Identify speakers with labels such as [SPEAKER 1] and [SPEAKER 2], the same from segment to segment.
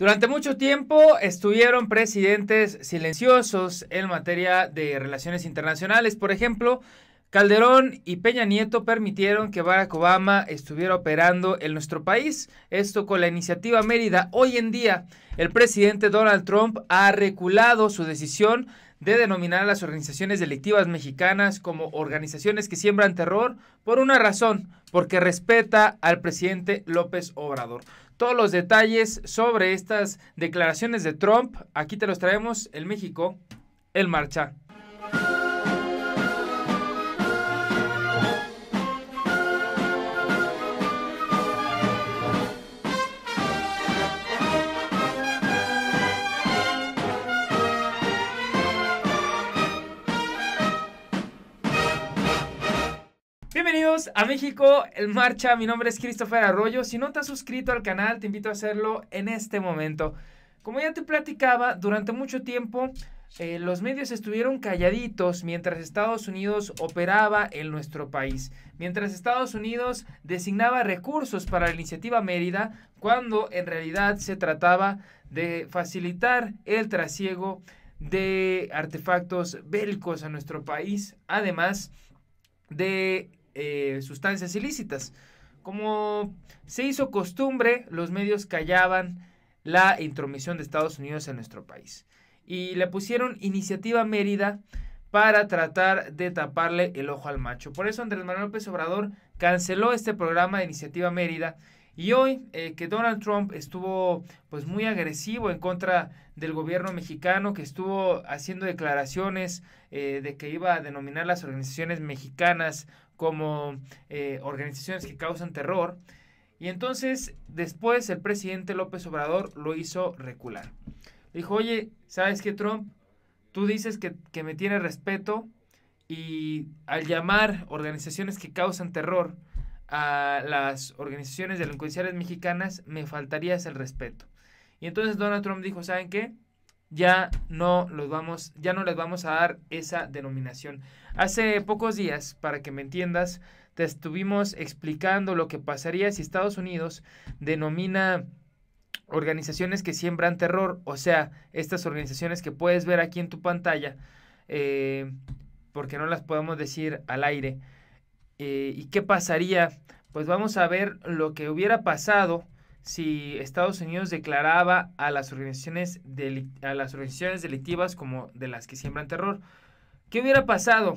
[SPEAKER 1] Durante mucho tiempo estuvieron presidentes silenciosos en materia de relaciones internacionales. Por ejemplo, Calderón y Peña Nieto permitieron que Barack Obama estuviera operando en nuestro país, esto con la iniciativa Mérida. Hoy en día, el presidente Donald Trump ha reculado su decisión de denominar a las organizaciones delictivas mexicanas como organizaciones que siembran terror por una razón, porque respeta al presidente López Obrador. Todos los detalles sobre estas declaraciones de Trump, aquí te los traemos. El México, el marcha. a México en Marcha. Mi nombre es Christopher Arroyo. Si no te has suscrito al canal, te invito a hacerlo en este momento. Como ya te platicaba, durante mucho tiempo eh, los medios estuvieron calladitos mientras Estados Unidos operaba en nuestro país, mientras Estados Unidos designaba recursos para la iniciativa Mérida, cuando en realidad se trataba de facilitar el trasiego de artefactos bélicos a nuestro país, además de eh, sustancias ilícitas. Como se hizo costumbre, los medios callaban la intromisión de Estados Unidos en nuestro país y le pusieron iniciativa Mérida para tratar de taparle el ojo al macho. Por eso Andrés Manuel López Obrador canceló este programa de iniciativa Mérida y hoy eh, que Donald Trump estuvo pues muy agresivo en contra del gobierno mexicano, que estuvo haciendo declaraciones eh, de que iba a denominar las organizaciones mexicanas como eh, organizaciones que causan terror. Y entonces después el presidente López Obrador lo hizo recular. Dijo, oye, ¿sabes qué, Trump? Tú dices que, que me tienes respeto y al llamar organizaciones que causan terror a las organizaciones delincuenciales mexicanas, me faltarías el respeto. Y entonces Donald Trump dijo, ¿saben qué? ya no los vamos, ya no les vamos a dar esa denominación. Hace pocos días, para que me entiendas, te estuvimos explicando lo que pasaría si Estados Unidos denomina organizaciones que siembran terror, o sea, estas organizaciones que puedes ver aquí en tu pantalla, eh, porque no las podemos decir al aire. Eh, ¿Y qué pasaría? Pues vamos a ver lo que hubiera pasado si Estados Unidos declaraba a las organizaciones, a las organizaciones delictivas como de las que siembran terror. ¿Qué hubiera pasado?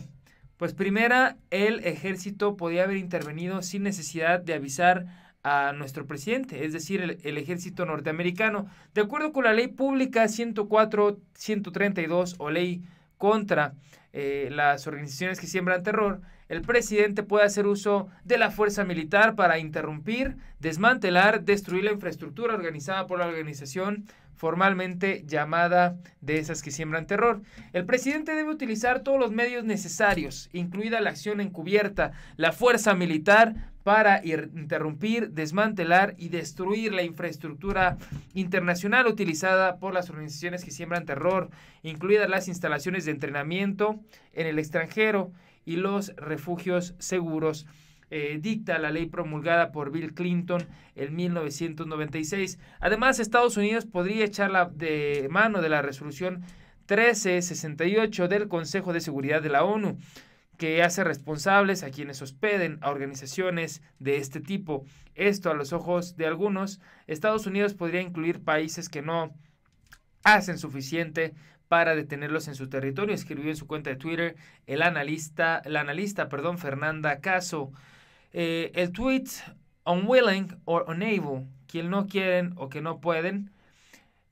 [SPEAKER 1] Pues primera, el ejército podía haber intervenido sin necesidad de avisar a nuestro presidente, es decir, el, ejército norteamericano. De acuerdo con la ley pública 104-132 o ley contra eh, las organizaciones que siembran terror, el presidente puede hacer uso de la fuerza militar para interrumpir, desmantelar, destruir la infraestructura organizada por la organización formalmente llamada de esas que siembran terror. El presidente debe utilizar todos los medios necesarios, incluida la acción encubierta, la fuerza militar, para interrumpir, desmantelar y destruir la infraestructura internacional utilizada por las organizaciones que siembran terror, incluidas las instalaciones de entrenamiento en el extranjero y los refugios seguros. Eh, dicta la ley promulgada por Bill Clinton en 1996. Además, Estados Unidos podría echar la de mano de la resolución 1368 del Consejo de Seguridad de la ONU, que hace responsables a quienes hospeden a organizaciones de este tipo. Esto, a los ojos de algunos, Estados Unidos podría incluir países que no hacen suficiente para detenerlos en su territorio, escribió en su cuenta de Twitter el analista, la analista perdón, Fernanda Caso. Eh, el tweet unwilling or unable, quien no quieren o que no pueden,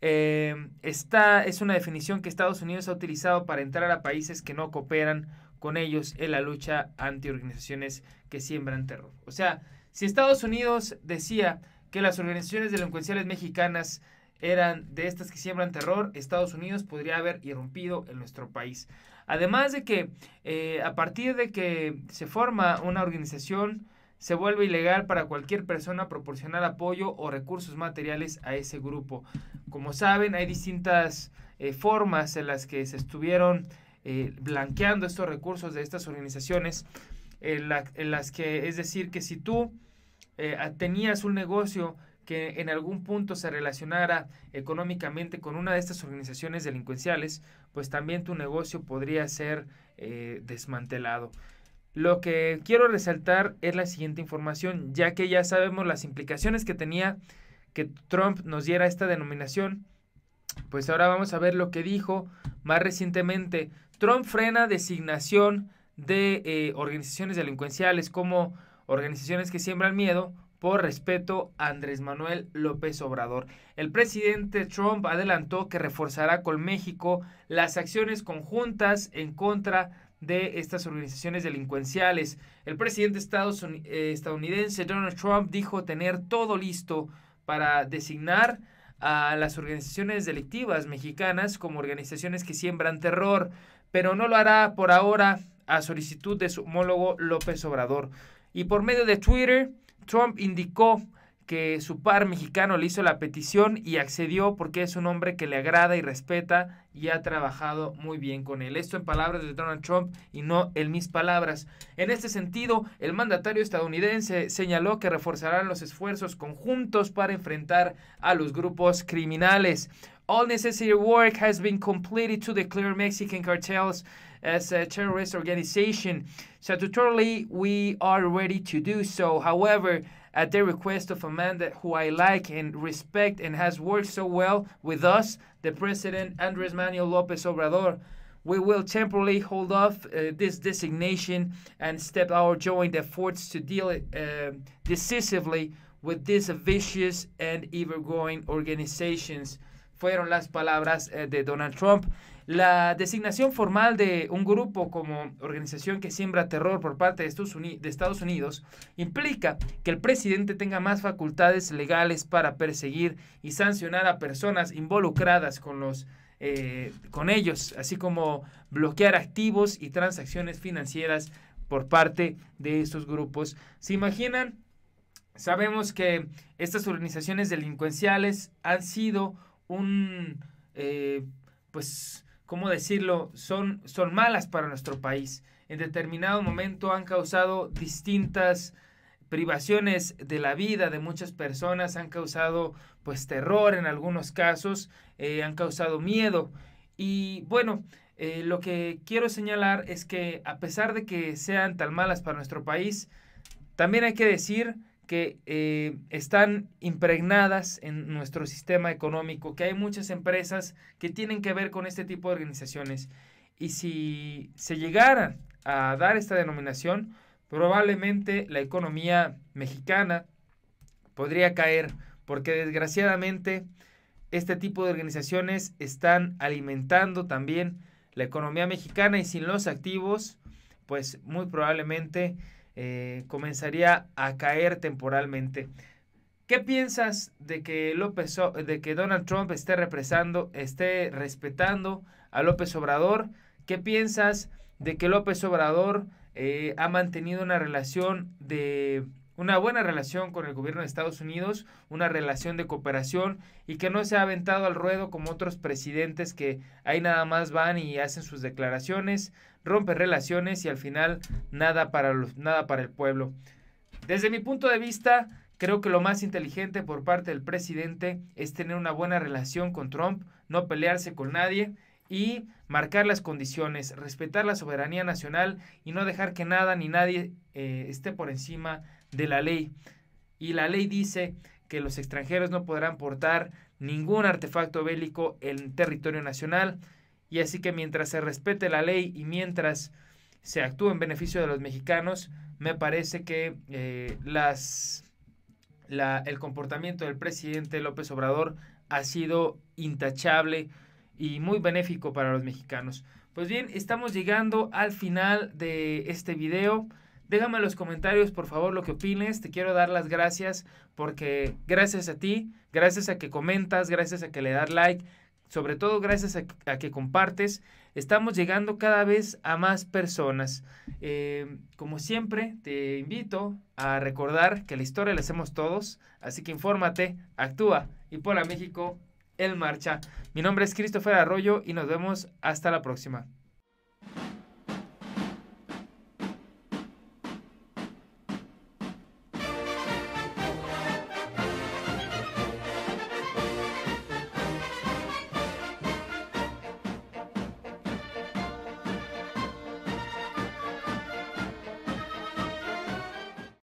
[SPEAKER 1] eh, es una definición que Estados Unidos ha utilizado para entrar a países que no cooperan con ellos en la lucha anti organizaciones que siembran terror. O sea, si Estados Unidos decía que las organizaciones delincuenciales mexicanas eran de estas que siembran terror, Estados Unidos podría haber irrumpido en nuestro país. Además de que eh, a partir de que se forma una organización, se vuelve ilegal para cualquier persona proporcionar apoyo o recursos materiales a ese grupo. Como saben, hay distintas eh, formas en las que se estuvieron eh, blanqueando estos recursos de estas organizaciones, en, en, las que, es decir, que si tú tenías un negocio que en algún punto se relacionara económicamente con una de estas organizaciones delincuenciales, pues también tu negocio podría ser eh, desmantelado. Lo que quiero resaltar es la siguiente información, ya que ya sabemos las implicaciones que tenía que Trump nos diera esta denominación, pues ahora vamos a ver lo que dijo más recientemente. Trump frena designación de eh, organizaciones delincuenciales como organizaciones que siembran miedo por respeto Andrés Manuel López Obrador. El presidente Trump adelantó que reforzará con México las acciones conjuntas en contra de estas organizaciones delincuenciales. El presidente eh, estadounidense Donald Trump dijo tener todo listo para designar a las organizaciones delictivas mexicanas como organizaciones que siembran terror, pero no lo hará por ahora a solicitud de su homólogo López Obrador. Y por medio de Twitter, Trump indicó que su par mexicano le hizo la petición y accedió porque es un hombre que le agrada y respeta y ha trabajado muy bien con él. Esto en palabras de Donald Trump y no en mis palabras. En este sentido, el mandatario estadounidense señaló que reforzarán los esfuerzos conjuntos para enfrentar a los grupos criminales. All necessary work has been completed to declare Mexican cartels as a terrorist organization. Statutorily, we are ready to do so. However, at the request of a man that, who I like and respect and has worked so well with us, the President Andres Manuel López Obrador, we will temporarily hold off uh, this designation and step our joint efforts to deal uh, decisively with these vicious and ever-growing organizations. Fueron las palabras eh, de Donald Trump. La designación formal de un grupo como organización que siembra terror por parte de Estados Unidos implica que el presidente tenga más facultades legales para perseguir y sancionar a personas involucradas con los eh, con ellos, así como bloquear activos y transacciones financieras por parte de estos grupos. ¿Se imaginan? Sabemos que estas organizaciones delincuenciales han sido un eh, pues ¿cómo decirlo?, son, son malas para nuestro país. En determinado momento han causado distintas privaciones de la vida de muchas personas, han causado pues terror en algunos casos, eh, han causado miedo. Y bueno, eh, lo que quiero señalar es que a pesar de que sean tan malas para nuestro país, también hay que decir que eh, están impregnadas en nuestro sistema económico, que hay muchas empresas que tienen que ver con este tipo de organizaciones. Y si se llegara a dar esta denominación, probablemente la economía mexicana podría caer, porque desgraciadamente este tipo de organizaciones están alimentando también la economía mexicana y sin los activos, pues muy probablemente eh, comenzaría a caer temporalmente. ¿Qué piensas de que, López, de que Donald Trump esté represando, esté respetando a López Obrador? ¿Qué piensas de que López Obrador eh, ha mantenido una relación de una buena relación con el gobierno de Estados Unidos, una relación de cooperación y que no se ha aventado al ruedo como otros presidentes que ahí nada más van y hacen sus declaraciones, rompen relaciones y al final nada para, los, nada para el pueblo. Desde mi punto de vista, Creo que lo más inteligente por parte del presidente es tener una buena relación con Trump, no pelearse con nadie y marcar las condiciones, respetar la soberanía nacional y no dejar que nada ni nadie eh, esté por encima de la ley. Y la ley dice que los extranjeros no podrán portar ningún artefacto bélico en territorio nacional. Y así que mientras se respete la ley y mientras se actúe en beneficio de los mexicanos, me parece que eh, las, el comportamiento del presidente López Obrador ha sido intachable y muy benéfico para los mexicanos. Pues bien, estamos llegando al final de este video. Déjame en los comentarios, por favor, lo que opines. Te quiero dar las gracias porque gracias a ti, gracias a que comentas, gracias a que le das like, sobre todo gracias a, que compartes, estamos llegando cada vez a más personas. Eh, como siempre, te invito a recordar que la historia la hacemos todos, así que infórmate, actúa y por México en marcha. Mi nombre es Christopher Arroyo y nos vemos hasta la próxima.